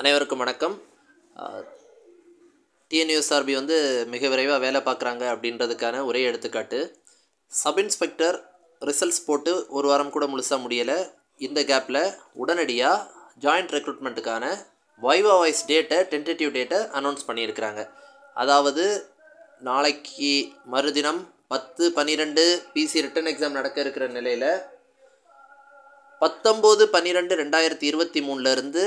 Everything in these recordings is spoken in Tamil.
அனைவருக்கும் வணக்கம் டிஎன்யூஎஸ்ஆர்பி வந்து மிக விரைவாக வேலை பார்க்குறாங்க அப்படின்றதுக்கான ஒரே எடுத்துக்காட்டு சப் இன்ஸ்பெக்டர் ரிசல்ட்ஸ் போட்டு ஒரு வாரம் கூட முழுசாக முடியலை இந்த கேப்பில் உடனடியாக ஜாயிண்ட் ரெக்ரூட்மெண்ட்டுக்கான வைவா வாய்ஸ் டேட்டை டென்டேட்டிவ் டேட்டை அனௌன்ஸ் பண்ணியிருக்கிறாங்க அதாவது நாளைக்கு மறுதினம் பத்து பன்னிரெண்டு பிசி ரிட்டன் எக்ஸாம் நடக்க இருக்கிற நிலையில் பத்தொம்போது பன்னிரெண்டு ரெண்டாயிரத்தி இருபத்தி மூணுலேருந்து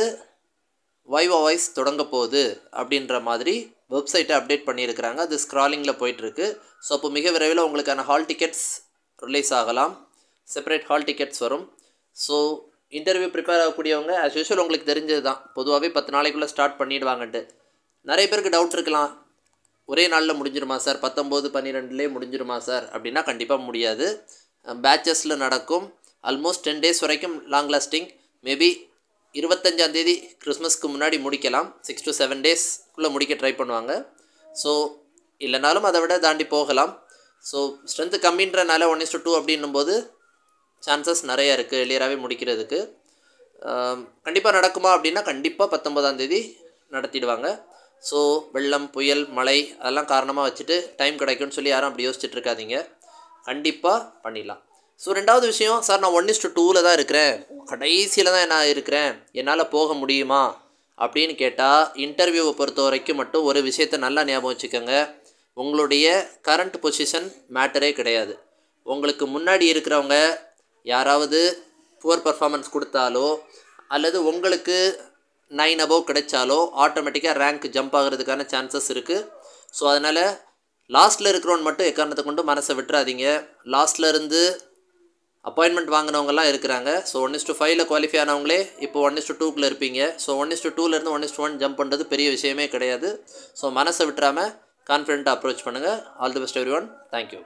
வைவா வாய்ஸ் தொடங்க போகுது அப்படின்ற மாதிரி வெப்சைட்டை அப்டேட் பண்ணியிருக்கிறாங்க அது ஸ்க்ராலிங்கில் போயிட்டுருக்கு ஸோ அப்போ மிக விரைவில் உங்களுக்கான ஹால் டிக்கெட்ஸ் ரிலீஸ் ஆகலாம் செப்பரேட் ஹால் டிக்கெட்ஸ் வரும் ஸோ இன்டர்வியூ ப்ரிப்பேர் ஆகக்கூடியவங்க ஆஸ் யூஷுவல் உங்களுக்கு தெரிஞ்சது தான் பொதுவாகவே பத்து நாளைக்குள்ளே ஸ்டார்ட் பண்ணிடுவாங்கன்ட்டு நிறைய பேருக்கு டவுட் இருக்கலாம் ஒரே நாளில் முடிஞ்சிருமா சார் பத்தொம்போது பன்னிரெண்டுலேயே முடிஞ்சிருமா சார் அப்படின்னா கண்டிப்பாக முடியாது பேச்சஸில் நடக்கும் ஆல்மோஸ்ட் டென் டேஸ் வரைக்கும் லாங் லாஸ்டிங் மேபி இருபத்தஞ்சாந்தேதி கிறிஸ்மஸ்க்கு முன்னாடி முடிக்கலாம் சிக்ஸ் டு செவன் டேஸ்க்குள்ளே முடிக்க ட்ரை பண்ணுவாங்க ஸோ இல்லைனாலும் அதை விட தாண்டி போகலாம் ஸோ ஸ்ட்ரென்த்து கம்மின்றனால ஒன் இஸ்டு டூ அப்படின்னும் போது சான்சஸ் நிறையா இருக்குது எளியராகவே முடிக்கிறதுக்கு கண்டிப்பாக நடக்குமா அப்படின்னா கண்டிப்பாக தேதி நடத்திடுவாங்க ஸோ வெள்ளம் புயல் மழை அதெல்லாம் காரணமாக வச்சுட்டு டைம் கிடைக்கும்னு சொல்லி யாரும் அப்படி யோசிச்சுட்டு இருக்காதீங்க கண்டிப்பாக பண்ணிடலாம் ஸோ ரெண்டாவது விஷயம் சார் நான் ஒன் இஸ்டு டூவில் தான் இருக்கிறேன் கடைசியில் தான் நான் இருக்கிறேன் என்னால் போக முடியுமா அப்படின்னு கேட்டால் இன்டர்வியூவை பொறுத்த வரைக்கும் மட்டும் ஒரு விஷயத்தை நல்லா ஞாபகம் வச்சுக்கோங்க உங்களுடைய கரண்ட் பொசிஷன் மேட்டரே கிடையாது உங்களுக்கு முன்னாடி இருக்கிறவங்க யாராவது புவர் பர்ஃபார்மன்ஸ் கொடுத்தாலோ அல்லது உங்களுக்கு நைன் அபவ் கிடைச்சாலோ ஆட்டோமேட்டிக்காக ரேங்க் ஜம்ப் ஆகிறதுக்கான சான்சஸ் இருக்குது ஸோ அதனால் லாஸ்ட்டில் இருக்கிறவன் மட்டும் எக்காரணத்தை கொண்டு மனசை விட்டுறாதீங்க லாஸ்ட்டில் இருந்து அப்பாயின்மெண்ட் வாங்கினவங்கலாம் இருக்கிறாங்க ஸோ ஒன் இஸ்ட்டு ஃபைவ்ல குவாலிஃபை ஆனவங்களே இப்போ ஒன் இஸ்ட்டு டூக்குள்ள இருப்பீங்க ஸோ ஒன் இஸ்ட்டு டூலேருந்து ஒன் இஸ்ட் ஒன் ஜம்ப் பண்ணுறது பெரிய விஷயமே கிடையாது ஸோ மனசை விட்டுறாமல் கான்ஃபிடென்ட்டாக அப்ரோச் பண்ணுங்கள் all the best everyone thank you